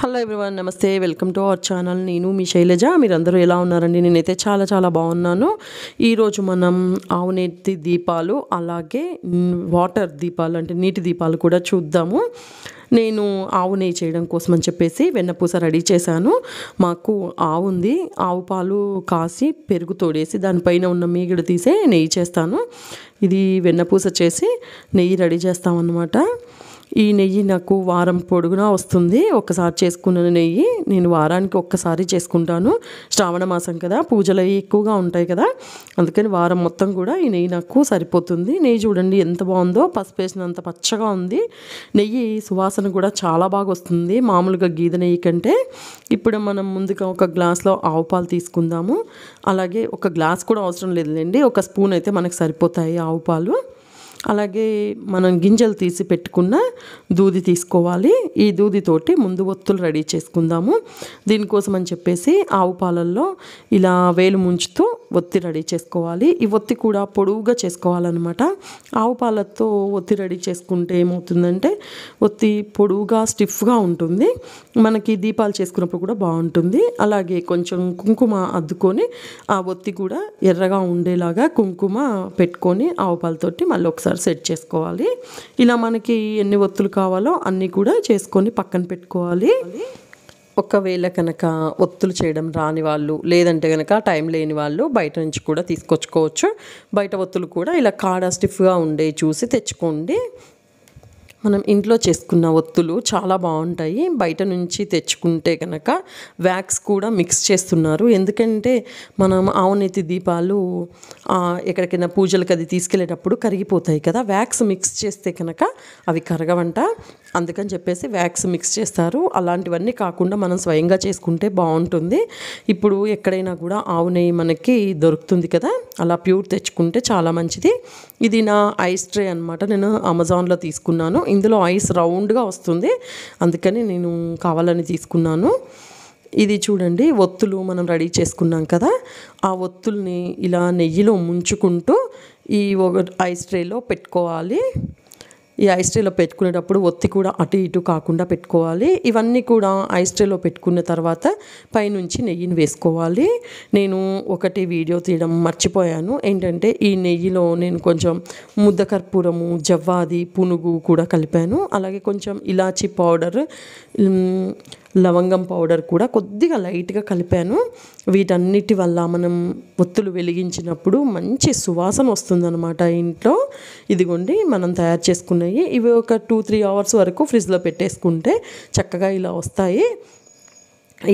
hello everyone నమస్తే welcome to our channel నేను మీ శైలజ మీరందరూ ఎలా ఉన్నారండి నేనైతే చాలా చాలా బాగున్నాను ఈరోజు మనం ఆవునేటి దీపాలు అలాగే వాటర్ దీపాలు అంటే నీటి దీపాలు కూడా చూద్దాము నేను ఆవు నెయ్యి చేయడం కోసం అని చెప్పేసి వెన్నపూస రెడీ చేశాను మాకు ఆవు ఉంది ఆవు పాలు కాసి పెరుగు తోడేసి దానిపైన ఉన్న మీగడ తీసే నెయ్యి చేస్తాను ఇది వెన్నపూస చేసి నెయ్యి రెడీ చేస్తామన్నమాట ఈ నెయ్యి నాకు వారం పొడుగునా వస్తుంది ఒకసారి చేసుకున్న నెయ్యి నేను వారానికి ఒక్కసారి చేసుకుంటాను శ్రావణ మాసం కదా పూజలు ఎక్కువగా ఉంటాయి కదా అందుకని వారం మొత్తం కూడా ఈ నెయ్యి నాకు సరిపోతుంది నెయ్యి చూడండి ఎంత బాగుందో పసుపు వేసినంత పచ్చగా ఉంది నెయ్యి సువాసన కూడా చాలా బాగా వస్తుంది మామూలుగా గీద నెయ్యి కంటే ఇప్పుడు మనం ముందుగా ఒక గ్లాస్లో ఆవు పాలు తీసుకుందాము అలాగే ఒక గ్లాస్ కూడా అవసరం లేదులేండి ఒక స్పూన్ అయితే మనకు సరిపోతాయి ఆవు పాలు అలాగే మనం గింజలు తీసి పెట్టుకున్న దూది తీసుకోవాలి ఈ దూదితోటి ముందు ఒత్తులు రెడీ చేసుకుందాము దీనికోసం అని చెప్పేసి ఆవు పాలల్లో ఇలా వేలు ముంచుతూ ఒత్తి రెడీ చేసుకోవాలి ఈ ఒత్తి కూడా పొడువుగా చేసుకోవాలన్నమాట ఆవు పాలతో ఒత్తి రెడీ చేసుకుంటే ఏమవుతుందంటే ఒత్తి పొడువుగా స్టిఫ్గా ఉంటుంది మనకి దీపాలు చేసుకున్నప్పుడు కూడా బాగుంటుంది అలాగే కొంచెం కుంకుమ అద్దుకొని ఆ ఒత్తి కూడా ఎర్రగా ఉండేలాగా కుంకుమ పెట్టుకొని ఆవు పాలతోటి మళ్ళీ ఒకసారి ఒకసారి సెట్ చేసుకోవాలి ఇలా మనకి ఎన్ని ఒత్తులు కావాలో అన్నీ కూడా చేసుకొని పక్కన పెట్టుకోవాలి ఒకవేళ కనుక ఒత్తులు చేయడం రాని వాళ్ళు లేదంటే కనుక టైం లేని వాళ్ళు బయట నుంచి కూడా తీసుకొచ్చుకోవచ్చు బయట ఒత్తులు కూడా ఇలా కాడ స్టిఫ్గా ఉండే చూసి తెచ్చుకోండి మనం ఇంట్లో చేసుకున్న ఒత్తులు చాలా బాగుంటాయి బయట నుంచి తెచ్చుకుంటే కనుక వ్యాక్స్ కూడా మిక్స్ చేస్తున్నారు ఎందుకంటే మనం ఆవునెత్తి దీపాలు ఎక్కడికైనా పూజలకు అది తీసుకెళ్ళేటప్పుడు కరిగిపోతాయి కదా వ్యాక్స్ మిక్స్ చేస్తే కనుక అవి కరగవంట అందుకని చెప్పేసి వ్యాక్స్ మిక్స్ చేస్తారు అలాంటివన్నీ కాకుండా మనం స్వయంగా చేసుకుంటే బాగుంటుంది ఇప్పుడు ఎక్కడైనా కూడా ఆవు నెయ్యి మనకి దొరుకుతుంది కదా అలా ప్యూర్ తెచ్చుకుంటే చాలా మంచిది ఇది నా ఐస్ ట్రే అనమాట నేను అమెజాన్లో తీసుకున్నాను ఇందులో ఐస్ రౌండ్గా వస్తుంది అందుకని నేను కావాలని తీసుకున్నాను ఇది చూడండి ఒత్తులు మనం రెడీ చేసుకున్నాం కదా ఆ ఒత్తుల్ని ఇలా నెయ్యిలో ముంచుకుంటూ ఈ ఒక ఐస్ ట్రేలో పెట్టుకోవాలి ఈ ఐస్ట్రేలో పెట్టుకునేటప్పుడు ఒత్తి కూడా అటు ఇటు కాకుండా పెట్టుకోవాలి ఇవన్నీ కూడా ఐస్ట్రేలో పెట్టుకున్న తర్వాత పైనుంచి నెయ్యిని వేసుకోవాలి నేను ఒకటి వీడియో తీయడం మర్చిపోయాను ఏంటంటే ఈ నెయ్యిలో నేను కొంచెం ముద్ద కర్పూరము జవ్వాది పునుగు కూడా కలిపాను అలాగే కొంచెం ఇలాచి పౌడర్ లవంగం పౌడర్ కూడా కొద్దిగా లైట్గా కలిపాను వీటన్నిటి వల్ల మనం ఒత్తులు వెలిగించినప్పుడు మంచి సువాసన వస్తుందన్నమాట ఇంట్లో ఇదిగోండి మనం తయారు చేసుకున్నాయి ఇవి ఒక టూ త్రీ అవర్స్ వరకు ఫ్రిడ్జ్లో పెట్టేసుకుంటే చక్కగా ఇలా వస్తాయి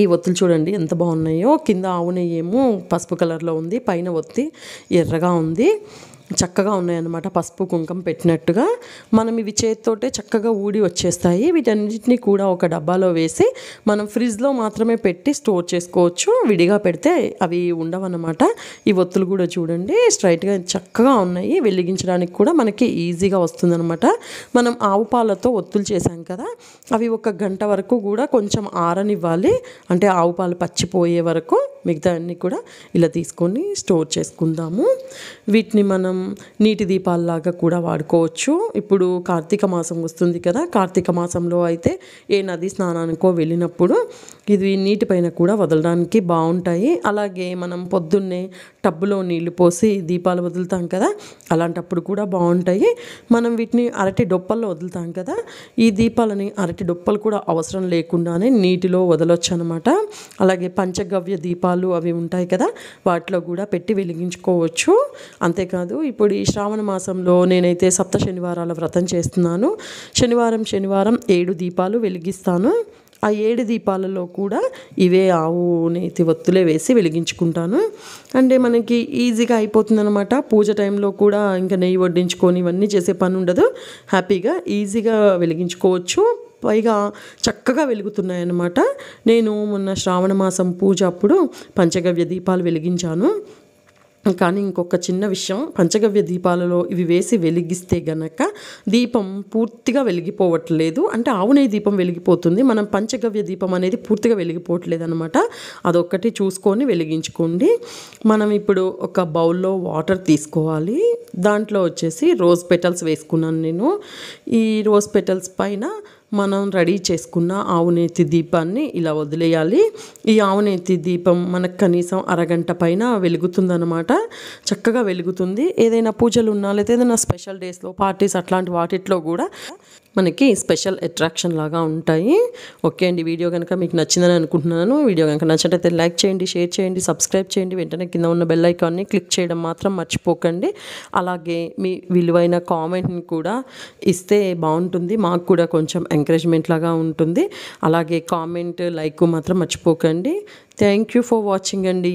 ఈ ఒత్తులు చూడండి ఎంత బాగున్నాయో కింద ఆవునయ్యేమో పసుపు కలర్లో ఉంది పైన ఒత్తి ఎర్రగా ఉంది చక్కగా ఉన్నాయన్నమాట పసుపు కుంకుమ పెట్టినట్టుగా మనం ఇవి చేతితోటే చక్కగా ఊడి వచ్చేస్తాయి వీటన్నిటిని కూడా ఒక డబ్బాలో వేసి మనం ఫ్రిడ్జ్లో మాత్రమే పెట్టి స్టోర్ చేసుకోవచ్చు విడిగా పెడితే అవి ఉండవన్నమాట ఈ ఒత్తులు కూడా చూడండి స్ట్రైట్గా చక్కగా ఉన్నాయి వెలిగించడానికి కూడా మనకి ఈజీగా వస్తుందన్నమాట మనం ఆవు పాలతో ఒత్తులు చేశాం కదా అవి ఒక గంట వరకు కూడా కొంచెం ఆరనివ్వాలి అంటే ఆవు పాలు పచ్చిపోయే వరకు మిగతా అన్నీ కూడా ఇలా తీసుకొని స్టోర్ చేసుకుందాము వీటిని మనం నీటి దీపాలలాగా కూడా వాడుకోవచ్చు ఇప్పుడు కార్తీక మాసం వస్తుంది కదా కార్తీక మాసంలో అయితే ఏ నది స్నానానికో వెళ్ళినప్పుడు ఇది నీటిపైన కూడా వదలడానికి బాగుంటాయి అలాగే మనం పొద్దున్నే టబ్బులో నీళ్లు పోసి దీపాలు వదులుతాం కదా అలాంటప్పుడు కూడా బాగుంటాయి మనం వీటిని అరటి డొప్పల్లో వదులుతాం కదా ఈ దీపాలని అరటి డొప్పలు కూడా అవసరం లేకుండానే నీటిలో వదలొచ్చు అనమాట అలాగే పంచగవ్య దీపాలు దీపాలు అవి ఉంటాయి కదా వాటిలో కూడా పెట్టి వెలిగించుకోవచ్చు అంతేకాదు ఇప్పుడు ఈ శ్రావణ మాసంలో నేనైతే సప్త శనివారాల వ్రతం చేస్తున్నాను శనివారం శనివారం ఏడు దీపాలు వెలిగిస్తాను ఆ ఏడు దీపాలలో కూడా ఇవే ఆవు నేతి ఒత్తులే వేసి వెలిగించుకుంటాను అంటే మనకి ఈజీగా అయిపోతుందనమాట పూజ టైంలో కూడా ఇంకా నెయ్యి వడ్డించుకొని ఇవన్నీ చేసే పని ఉండదు హ్యాపీగా ఈజీగా వెలిగించుకోవచ్చు పైగా చక్కగా వెలుగుతున్నాయన్నమాట నేను మొన్న శ్రావణ మాసం పూజ అప్పుడు పంచగవ్య దీపాలు వెలిగించాను కానీ ఇంకొక చిన్న విషయం పంచగవ్య దీపాలలో ఇవి వేసి వెలిగిస్తే గనక దీపం పూర్తిగా వెలిగిపోవట్లేదు అంటే ఆవునే దీపం వెలిగిపోతుంది మనం పంచగవ్య దీపం అనేది పూర్తిగా వెలిగిపోవట్లేదు అనమాట అదొక్కటి చూసుకొని వెలిగించుకోండి మనం ఇప్పుడు ఒక బౌల్లో వాటర్ తీసుకోవాలి దాంట్లో వచ్చేసి రోజ్ పెటల్స్ వేసుకున్నాను నేను ఈ రోజ్ పెటల్స్ పైన మనం రెడీ చేసుకున్న ఆవునేతి దీపాన్ని ఇలా వదిలేయాలి ఈ ఆవునేతి దీపం మనకు కనీసం అరగంట పైన వెలుగుతుందనమాట చక్కగా వెలుగుతుంది ఏదైనా పూజలు ఉన్నా లేదా ఏదైనా స్పెషల్ డేస్లో పార్టీస్ అట్లాంటి వాటిట్లో కూడా మనకి స్పెషల్ అట్రాక్షన్ లాగా ఉంటాయి ఓకే అండి వీడియో కనుక మీకు నచ్చిందని అనుకుంటున్నాను వీడియో కనుక నచ్చినట్టయితే లైక్ చేయండి షేర్ చేయండి సబ్స్క్రైబ్ చేయండి వెంటనే కింద ఉన్న బెల్ ఐకాన్ని క్లిక్ చేయడం మాత్రం మర్చిపోకండి అలాగే మీ విలువైన కామెంట్ని కూడా ఇస్తే బాగుంటుంది మాకు కూడా కొంచెం ఎంకరేజ్మెంట్ లాగా ఉంటుంది అలాగే కామెంట్ లైక్ మాత్రం మర్చిపోకండి థ్యాంక్ యూ ఫర్ వాచింగ్ అండి